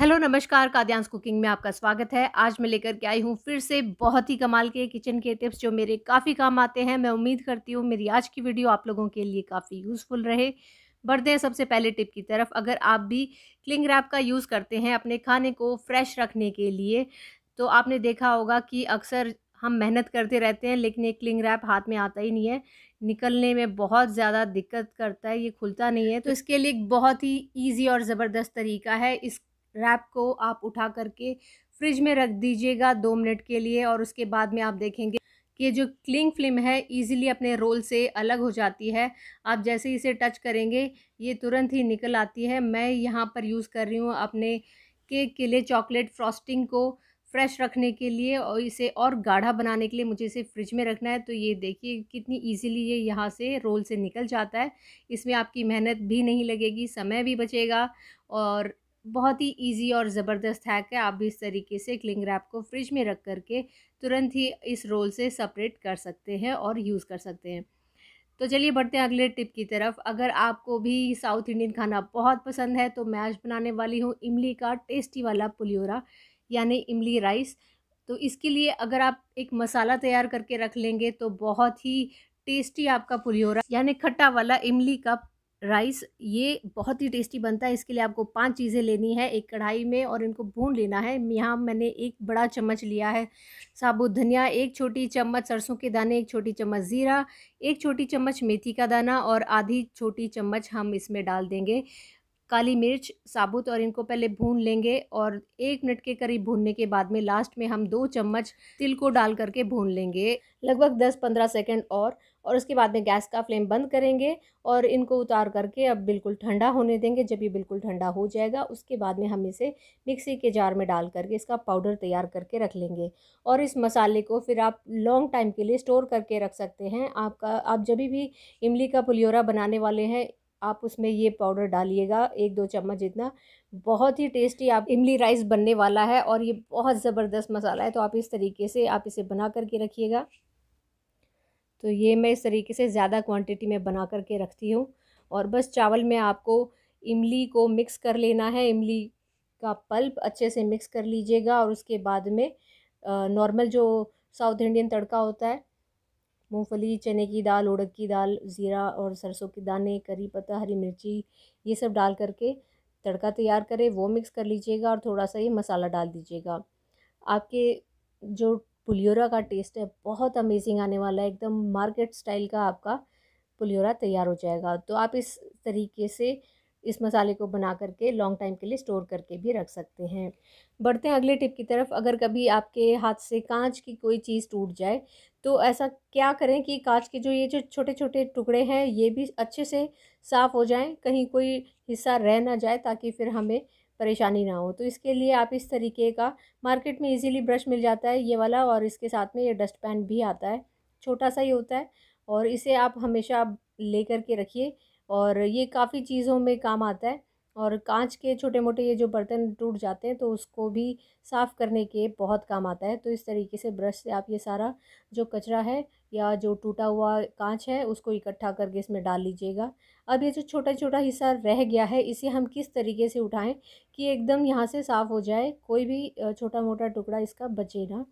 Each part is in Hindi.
हेलो नमस्कार काद्यांश कुकिंग में आपका स्वागत है आज मैं लेकर के आई हूँ फिर से बहुत ही कमाल के किचन के टिप्स जो मेरे काफ़ी काम आते हैं मैं उम्मीद करती हूँ मेरी आज की वीडियो आप लोगों के लिए काफ़ी यूज़फुल रहे बढ़ते हैं सबसे पहले टिप की तरफ अगर आप भी क्लिंग रैप का यूज़ करते हैं अपने खाने को फ्रेश रखने के लिए तो आपने देखा होगा कि अक्सर हम मेहनत करते रहते हैं लेकिन ये क्लिंग रैप हाथ में आता ही नहीं है निकलने में बहुत ज़्यादा दिक्कत करता है ये खुलता नहीं है तो इसके लिए एक बहुत ही ईजी और ज़बरदस्त तरीका है इस रैप को आप उठा करके फ्रिज में रख दीजिएगा दो मिनट के लिए और उसके बाद में आप देखेंगे कि जो क्लिंग फिल्म है इजीली अपने रोल से अलग हो जाती है आप जैसे इसे टच करेंगे ये तुरंत ही निकल आती है मैं यहाँ पर यूज़ कर रही हूँ अपने केक के लिए चॉकलेट फ्रॉस्टिंग को फ्रेश रखने के लिए और इसे और गाढ़ा बनाने के लिए मुझे इसे फ्रिज में रखना है तो ये देखिए कितनी इजीली ये यहाँ से रोल से निकल जाता है इसमें आपकी मेहनत भी नहीं लगेगी समय भी बचेगा और बहुत ही इजी और ज़बरदस्त है कि आप भी इस तरीके से क्लिंग रैप को फ्रिज में रख करके तुरंत ही इस रोल से सेपरेट कर सकते हैं और यूज़ कर सकते हैं तो चलिए बढ़ते हैं अगले टिप की तरफ अगर आपको भी साउथ इंडियन खाना बहुत पसंद है तो मैं आज बनाने वाली हूँ इमली का टेस्टी वाला पुलियोरा यानी इमली राइस तो इसके लिए अगर आप एक मसाला तैयार करके रख लेंगे तो बहुत ही टेस्टी आपका पुलियोरा यानी खट्टा वाला इमली का राइस ये बहुत ही टेस्टी बनता है इसके लिए आपको पांच चीज़ें लेनी है एक कढ़ाई में और इनको भून लेना है यहाँ मैंने एक बड़ा चम्मच लिया है साबुत धनिया एक छोटी चम्मच सरसों के दाने एक छोटी चम्मच ज़ीरा एक छोटी चम्मच मेथी का दाना और आधी छोटी चम्मच हम इसमें डाल देंगे काली मिर्च साबुत और इनको पहले भून लेंगे और एक मिनट के करीब भूनने के बाद में लास्ट में हम दो चम्मच तिल को डाल करके भून लेंगे लगभग 10-15 सेकंड और और उसके बाद में गैस का फ्लेम बंद करेंगे और इनको उतार करके अब बिल्कुल ठंडा होने देंगे जब ये बिल्कुल ठंडा हो जाएगा उसके बाद में हम इसे मिक्सी के जार में डाल करके इसका पाउडर तैयार करके रख लेंगे और इस मसाले को फिर आप लॉन्ग टाइम के लिए स्टोर करके रख सकते हैं आपका आप जब भी इमली का पुलियोरा बनाने वाले हैं आप उसमें ये पाउडर डालिएगा एक दो चम्मच जितना बहुत ही टेस्टी आप इमली राइस बनने वाला है और ये बहुत ज़बरदस्त मसाला है तो आप इस तरीके से आप इसे बना करके रखिएगा तो ये मैं इस तरीके से ज़्यादा क्वांटिटी में बना करके रखती हूँ और बस चावल में आपको इमली को मिक्स कर लेना है इमली का पल्प अच्छे से मिक्स कर लीजिएगा और उसके बाद में नॉर्मल जो साउथ इंडियन तड़का होता है मूँगफली चने की दाल उड़द की दाल ज़ीरा और सरसों के दाने करी पत्ता हरी मिर्ची ये सब डाल करके तड़का तैयार करें वो मिक्स कर लीजिएगा और थोड़ा सा ये मसाला डाल दीजिएगा आपके जो पुलियोरा का टेस्ट है बहुत अमेजिंग आने वाला है एकदम मार्केट स्टाइल का आपका पुलियोरा तैयार हो जाएगा तो आप इस तरीके से इस मसाले को बना करके लॉन्ग टाइम के लिए स्टोर करके भी रख सकते हैं बढ़ते हैं अगले टिप की तरफ अगर कभी आपके हाथ से कांच की कोई चीज़ टूट जाए तो ऐसा क्या करें कि कांच के जो ये जो छोटे छोटे टुकड़े हैं ये भी अच्छे से साफ़ हो जाएं कहीं कोई हिस्सा रह ना जाए ताकि फिर हमें परेशानी ना हो तो इसके लिए आप इस तरीके का मार्केट में इजीली ब्रश मिल जाता है ये वाला और इसके साथ में ये डस्ट पैन भी आता है छोटा सा ही होता है और इसे आप हमेशा ले करके रखिए और ये काफ़ी चीज़ों में काम आता है और कांच के छोटे मोटे ये जो बर्तन टूट जाते हैं तो उसको भी साफ़ करने के बहुत काम आता है तो इस तरीके से ब्रश से आप ये सारा जो कचरा है या जो टूटा हुआ कांच है उसको इकट्ठा करके इसमें डाल लीजिएगा अब ये जो छोटा छोटा हिस्सा रह गया है इसे हम किस तरीके से उठाएं कि एकदम यहाँ से साफ़ हो जाए कोई भी छोटा मोटा टुकड़ा इसका बचे ना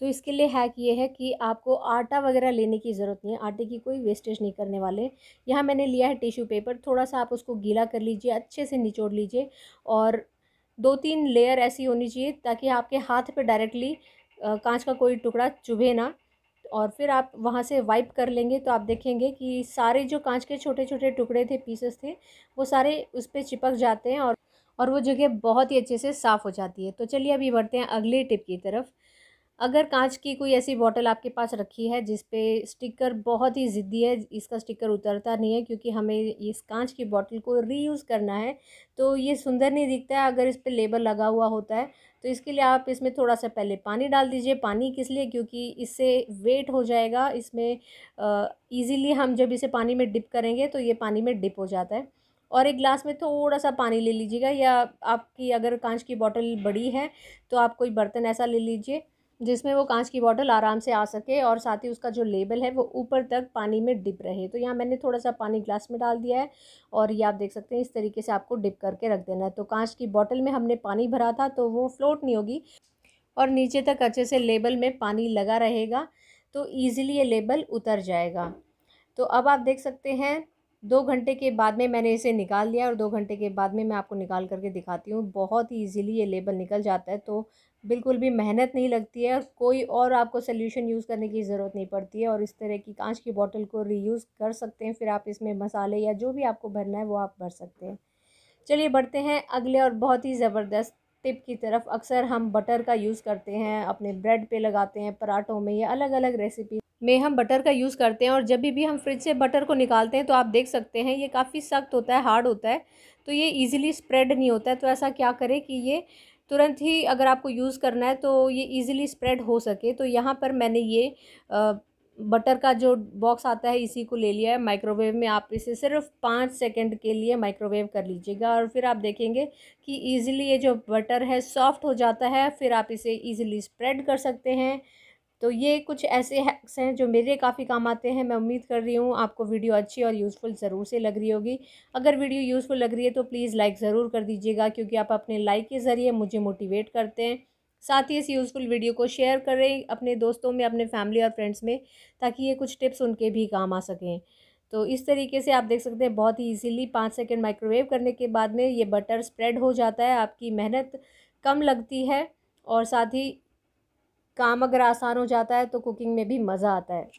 तो इसके लिए हैक ये है कि आपको आटा वगैरह लेने की ज़रूरत नहीं है आटे की कोई वेस्टेज नहीं करने वाले यहाँ मैंने लिया है टिश्यू पेपर थोड़ा सा आप उसको गीला कर लीजिए अच्छे से निचोड़ लीजिए और दो तीन लेयर ऐसी होनी चाहिए ताकि आपके हाथ पे डायरेक्टली कांच का कोई टुकड़ा चुभे ना और फिर आप वहाँ से वाइप कर लेंगे तो आप देखेंगे कि सारे जो कांच के छोटे छोटे टुकड़े थे पीसेस थे वो सारे उस पर चिपक जाते हैं और और वो जगह बहुत ही अच्छे से साफ़ हो जाती है तो चलिए अभी बढ़ते हैं अगले टिप की तरफ अगर कांच की कोई ऐसी बॉटल आपके पास रखी है जिस पे स्टिकर बहुत ही ज़िद्दी है इसका स्टिकर उतरता नहीं है क्योंकि हमें इस कांच की बॉटल को रीयूज़ करना है तो ये सुंदर नहीं दिखता है अगर इस पर लेबल लगा हुआ होता है तो इसके लिए आप इसमें थोड़ा सा पहले पानी डाल दीजिए पानी किस लिए क्योंकि इससे वेट हो जाएगा इसमें ईज़िली हम जब इसे पानी में डिप करेंगे तो ये पानी में डिप हो जाता है और एक ग्लास में थोड़ा सा पानी ले लीजिएगा या आपकी अगर कांच की बॉटल बड़ी है तो आप कोई बर्तन ऐसा ले लीजिए जिसमें वो कांच की बॉटल आराम से आ सके और साथ ही उसका जो लेबल है वो ऊपर तक पानी में डिप रहे तो यहाँ मैंने थोड़ा सा पानी ग्लास में डाल दिया है और ये आप देख सकते हैं इस तरीके से आपको डिप करके रख देना है तो कांच की बॉटल में हमने पानी भरा था तो वो फ्लोट नहीं होगी और नीचे तक अच्छे से लेबल में पानी लगा रहेगा तो ईज़िली ये लेबल उतर जाएगा तो अब आप देख सकते हैं दो घंटे के बाद में मैंने इसे निकाल लिया और दो घंटे के बाद में मैं आपको निकाल करके दिखाती हूँ बहुत ही ईजीली ये लेबल निकल जाता है तो बिल्कुल भी मेहनत नहीं लगती है कोई और आपको सोल्यूशन यूज़ करने की ज़रूरत नहीं पड़ती है और इस तरह की कांच की बोतल को रीयूज़ कर सकते हैं फिर आप इसमें मसाले या जो भी आपको भरना है वो आप भर सकते हैं चलिए बढ़ते हैं अगले और बहुत ही ज़बरदस्त टिप की तरफ अक्सर हम बटर का यूज़ करते हैं अपने ब्रेड पे लगाते हैं पराठों में या अलग अलग रेसिपी में हम बटर का यूज़ करते हैं और जब भी हम फ्रिज से बटर को निकालते हैं तो आप देख सकते हैं ये काफ़ी सख्त होता है हार्ड होता है तो ये इजीली स्प्रेड नहीं होता है तो ऐसा क्या करें कि ये तुरंत ही अगर आपको यूज़ करना है तो ये इजीली स्प्रेड हो सके तो यहाँ पर मैंने ये आ, बटर का जो बॉक्स आता है इसी को ले लिया है माइक्रोवेव में आप इसे सिर्फ पाँच सेकंड के लिए माइक्रोवेव कर लीजिएगा और फिर आप देखेंगे कि इजीली ये जो बटर है सॉफ्ट हो जाता है फिर आप इसे इजीली स्प्रेड कर सकते हैं तो ये कुछ ऐसे हैक्स हैं जो मेरे काफ़ी काम आते हैं मैं उम्मीद कर रही हूँ आपको वीडियो अच्छी और यूज़फुल ज़रूर से लग रही होगी अगर वीडियो यूज़फुल लग रही है तो प्लीज़ लाइक ज़रूर कर दीजिएगा क्योंकि आप अपने लाइक के ज़रिए मुझे मोटिवेट करते हैं साथ ही इस यूज़फुल वीडियो को शेयर करें अपने दोस्तों में अपने फैमिली और फ्रेंड्स में ताकि ये कुछ टिप्स उनके भी काम आ सकें तो इस तरीके से आप देख सकते हैं बहुत ही ईजीली पाँच सेकेंड माइक्रोवेव करने के बाद में ये बटर स्प्रेड हो जाता है आपकी मेहनत कम लगती है और साथ ही काम अगर आसान हो जाता है तो कुकिंग में भी मज़ा आता है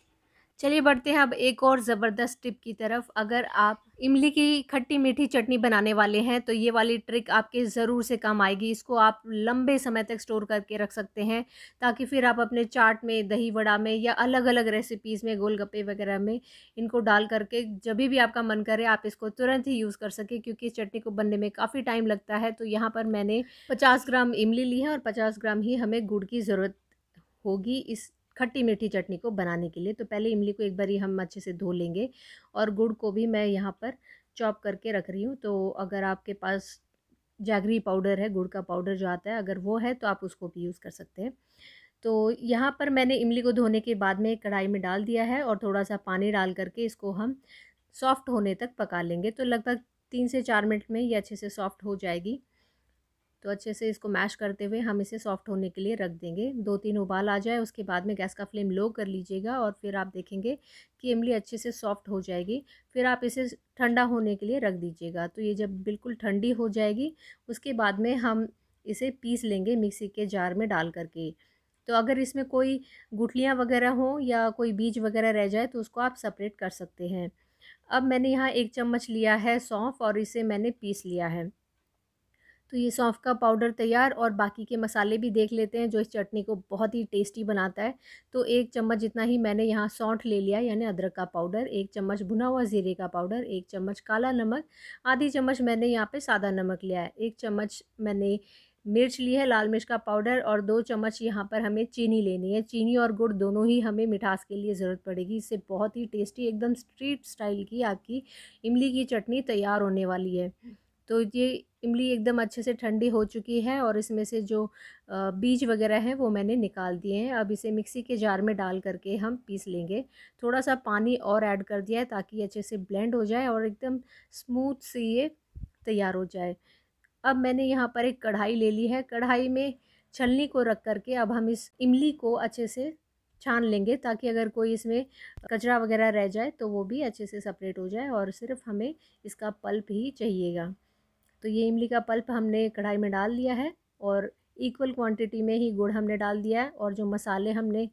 चलिए बढ़ते हैं अब एक और ज़बरदस्त टिप की तरफ अगर आप इमली की खट्टी मीठी चटनी बनाने वाले हैं तो ये वाली ट्रिक आपके ज़रूर से काम आएगी इसको आप लंबे समय तक स्टोर करके रख सकते हैं ताकि फिर आप अपने चाट में दही वड़ा में या अलग अलग रेसिपीज़ में गोलगप्पे वगैरह में इनको डाल करके जब भी आपका मन करे आप इसको तुरंत ही यूज़ कर सकें क्योंकि इस चटनी को बनने में काफ़ी टाइम लगता है तो यहाँ पर मैंने पचास ग्राम इमली ली है और पचास ग्राम ही हमें गुड़ की ज़रूरत होगी इस खट्टी मीठी चटनी को बनाने के लिए तो पहले इमली को एक बार ही हम अच्छे से धो लेंगे और गुड़ को भी मैं यहाँ पर चॉप करके रख रही हूँ तो अगर आपके पास जागरी पाउडर है गुड़ का पाउडर जो आता है अगर वो है तो आप उसको भी यूज़ कर सकते हैं तो यहाँ पर मैंने इमली को धोने के बाद में कढ़ाई में डाल दिया है और थोड़ा सा पानी डाल करके इसको हम सॉफ़्ट होने तक पका लेंगे तो लगभग तीन से चार मिनट में ये अच्छे से सॉफ़्ट हो जाएगी तो अच्छे से इसको मैश करते हुए हम इसे सॉफ्ट होने के लिए रख देंगे दो तीन उबाल आ जाए उसके बाद में गैस का फ्लेम लो कर लीजिएगा और फिर आप देखेंगे कि इमली अच्छे से सॉफ्ट हो जाएगी फिर आप इसे ठंडा होने के लिए रख दीजिएगा तो ये जब बिल्कुल ठंडी हो जाएगी उसके बाद में हम इसे पीस लेंगे मिक्सी के जार में डाल करके तो अगर इसमें कोई गुठलियाँ वगैरह हों या कोई बीज वगैरह रह जाए तो उसको आप सेपरेट कर सकते हैं अब मैंने यहाँ एक चम्मच लिया है सौंफ और इसे मैंने पीस लिया है तो ये सौंफ का पाउडर तैयार और बाकी के मसाले भी देख लेते हैं जो इस चटनी को बहुत ही टेस्टी बनाता है तो एक चम्मच जितना ही मैंने यहाँ सौंठ ले लिया यानी अदरक का पाउडर एक चम्मच भुना हुआ ज़ीरे का पाउडर एक चम्मच काला नमक आधी चम्मच मैंने यहाँ पे सादा नमक लिया है एक चम्मच मैंने मिर्च ली है लाल मिर्च का पाउडर और दो चम्मच यहाँ पर हमें चीनी लेनी है चीनी और गुड़ दोनों ही हमें मिठास के लिए ज़रूरत पड़ेगी इससे बहुत ही टेस्टी एकदम स्ट्रीट स्टाइल की आपकी इमली की चटनी तैयार होने वाली है तो ये इमली एकदम अच्छे से ठंडी हो चुकी है और इसमें से जो बीज वगैरह है वो मैंने निकाल दिए हैं अब इसे मिक्सी के जार में डाल करके हम पीस लेंगे थोड़ा सा पानी और ऐड कर दिया है ताकि अच्छे से ब्लेंड हो जाए और एकदम स्मूथ से ये तैयार हो जाए अब मैंने यहाँ पर एक कढ़ाई ले ली है कढ़ाई में छलनी को रख करके अब हम इस इमली को अच्छे से छान लेंगे ताकि अगर कोई इसमें कचरा वगैरह रह जाए तो वो भी अच्छे से सेपरेट हो जाए और सिर्फ हमें इसका पल्प ही चाहिएगा तो ये इमली का पल्प हमने कढ़ाई में डाल दिया है और इक्वल क्वांटिटी में ही गुड़ हमने डाल दिया है और जो मसाले हमने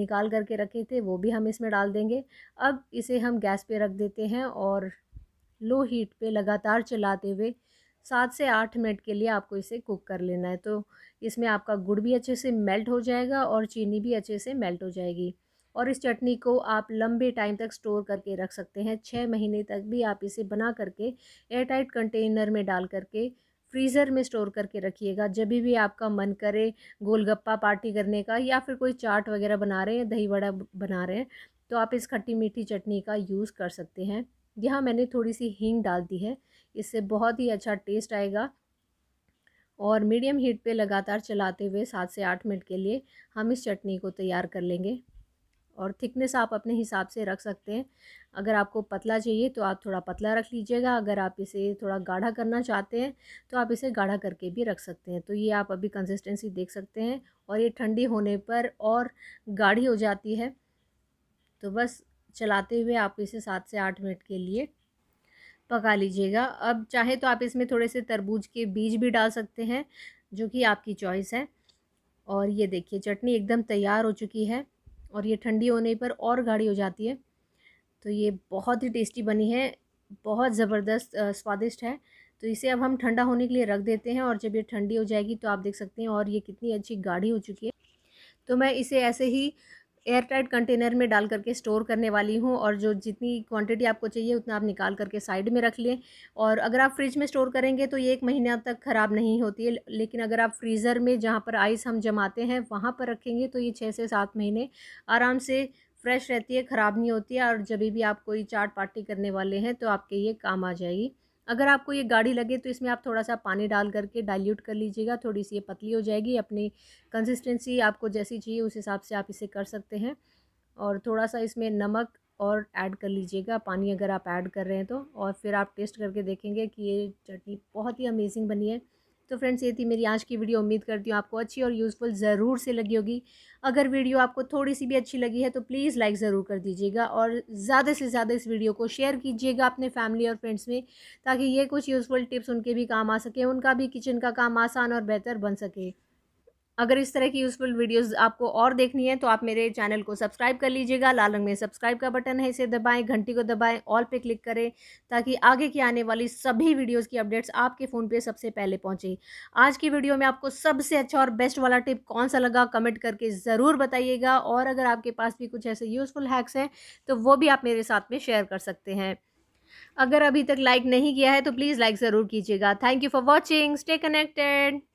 निकाल करके रखे थे वो भी हम इसमें डाल देंगे अब इसे हम गैस पे रख देते हैं और लो हीट पे लगातार चलाते हुए सात से आठ मिनट के लिए आपको इसे कुक कर लेना है तो इसमें आपका गुड़ भी अच्छे से मेल्ट हो जाएगा और चीनी भी अच्छे से मेल्ट हो जाएगी और इस चटनी को आप लंबे टाइम तक स्टोर करके रख सकते हैं छः महीने तक भी आप इसे बना करके एयरटाइट कंटेनर में डाल करके फ्रीज़र में स्टोर करके रखिएगा जब भी आपका मन करे गोलगप्पा पार्टी करने का या फिर कोई चाट वगैरह बना रहे हैं दही वड़ा बना रहे हैं तो आप इस खट्टी मीठी चटनी का यूज़ कर सकते हैं यहाँ मैंने थोड़ी सी हींग डाल दी है इससे बहुत ही अच्छा टेस्ट आएगा और मीडियम हीट पे लगातार चलाते हुए सात से आठ मिनट के लिए हम इस चटनी को तैयार कर लेंगे और थिकनेस आप अपने हिसाब से रख सकते हैं अगर आपको पतला चाहिए तो आप थोड़ा पतला रख लीजिएगा अगर आप इसे थोड़ा गाढ़ा करना चाहते हैं तो आप इसे गाढ़ा करके भी रख सकते हैं तो ये आप अभी कंसिस्टेंसी देख सकते हैं और ये ठंडी होने पर और गाढ़ी हो जाती है तो बस चलाते हुए आप इसे सात से आठ मिनट के लिए पका लीजिएगा अब चाहे तो आप इसमें थोड़े से तरबूज के बीज भी डाल सकते हैं जो कि आपकी चॉइस है और ये देखिए चटनी एकदम तैयार हो चुकी है और ये ठंडी होने पर और गाढ़ी हो जाती है तो ये बहुत ही टेस्टी बनी है बहुत ज़बरदस्त स्वादिष्ट है तो इसे अब हम ठंडा होने के लिए रख देते हैं और जब ये ठंडी हो जाएगी तो आप देख सकते हैं और ये कितनी अच्छी गाढ़ी हो चुकी है तो मैं इसे ऐसे ही एयरटाइट कंटेनर में डाल करके स्टोर करने वाली हूँ और जो जितनी क्वांटिटी आपको चाहिए उतना आप निकाल करके साइड में रख लें और अगर आप फ्रिज में स्टोर करेंगे तो ये एक महीना तक ख़राब नहीं होती है लेकिन अगर आप फ्रीज़र में जहाँ पर आइस हम जमाते हैं वहाँ पर रखेंगे तो ये छः से सात महीने आराम से फ्रेश रहती है ख़राब नहीं होती है और जब भी आप कोई चाट पार्टी करने वाले हैं तो आपके ये काम आ जाएगी अगर आपको ये गाढ़ी लगे तो इसमें आप थोड़ा सा पानी डाल करके डाइल्यूट कर लीजिएगा थोड़ी सी ये पतली हो जाएगी अपनी कंसिस्टेंसी आपको जैसी चाहिए उस हिसाब से आप इसे कर सकते हैं और थोड़ा सा इसमें नमक और ऐड कर लीजिएगा पानी अगर आप ऐड कर रहे हैं तो और फिर आप टेस्ट करके देखेंगे कि ये चटनी बहुत ही अमेजिंग बनी है तो फ्रेंड्स ये थी मेरी आज की वीडियो उम्मीद करती हूँ आपको अच्छी और यूज़फुल ज़रूर से लगी होगी अगर वीडियो आपको थोड़ी सी भी अच्छी लगी है तो प्लीज़ लाइक ज़रूर कर दीजिएगा और ज़्यादा से ज़्यादा इस वीडियो को शेयर कीजिएगा अपने फैमिली और फ्रेंड्स में ताकि ये कुछ यूज़फुल टिप्स उनके भी काम आ सके उनका भी किचन का काम आसान और बेहतर बन सके अगर इस तरह की यूज़फुल वीडियोस आपको और देखनी है तो आप मेरे चैनल को सब्सक्राइब कर लीजिएगा लाल रंग में सब्सक्राइब का बटन है इसे दबाएं घंटी को दबाएं ऑल पे क्लिक करें ताकि आगे की आने वाली सभी वीडियोज़ की अपडेट्स आपके फ़ोन पर सबसे पहले पहुंचे आज की वीडियो में आपको सबसे अच्छा और बेस्ट वाला टिप कौन सा लगा कमेंट करके ज़रूर बताइएगा और अगर आपके पास भी कुछ ऐसे यूज़फुल हैक्स हैं तो वो भी आप मेरे साथ में शेयर कर सकते हैं अगर अभी तक लाइक नहीं किया है तो प्लीज़ लाइक ज़रूर कीजिएगा thank you for watching stay connected